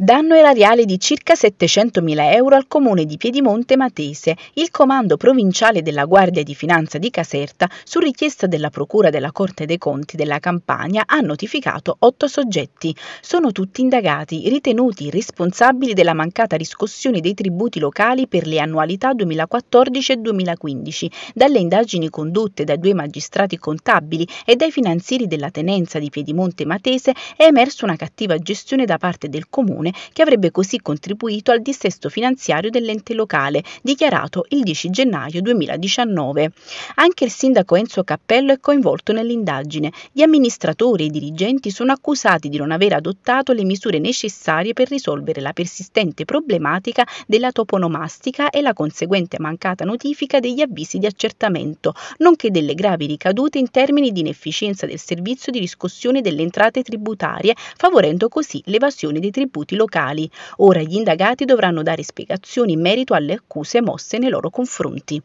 Danno erariale di circa 700.000 euro al comune di Piedimonte Matese. Il comando provinciale della Guardia di Finanza di Caserta, su richiesta della Procura della Corte dei Conti della Campania, ha notificato otto soggetti. Sono tutti indagati, ritenuti responsabili della mancata riscossione dei tributi locali per le annualità 2014 e 2015, dalle indagini condotte dai due magistrati contabili e dai finanzieri della tenenza di Piedimonte Matese è emersa una cattiva gestione da parte del comune Comune, che avrebbe così contribuito al dissesto finanziario dell'ente locale, dichiarato il 10 gennaio 2019. Anche il sindaco Enzo Cappello è coinvolto nell'indagine. Gli amministratori e i dirigenti sono accusati di non aver adottato le misure necessarie per risolvere la persistente problematica della toponomastica e la conseguente mancata notifica degli avvisi di accertamento, nonché delle gravi ricadute in termini di inefficienza del servizio di riscossione delle entrate tributarie, favorendo così l'evasione dei tributi locali. Ora gli indagati dovranno dare spiegazioni in merito alle accuse mosse nei loro confronti.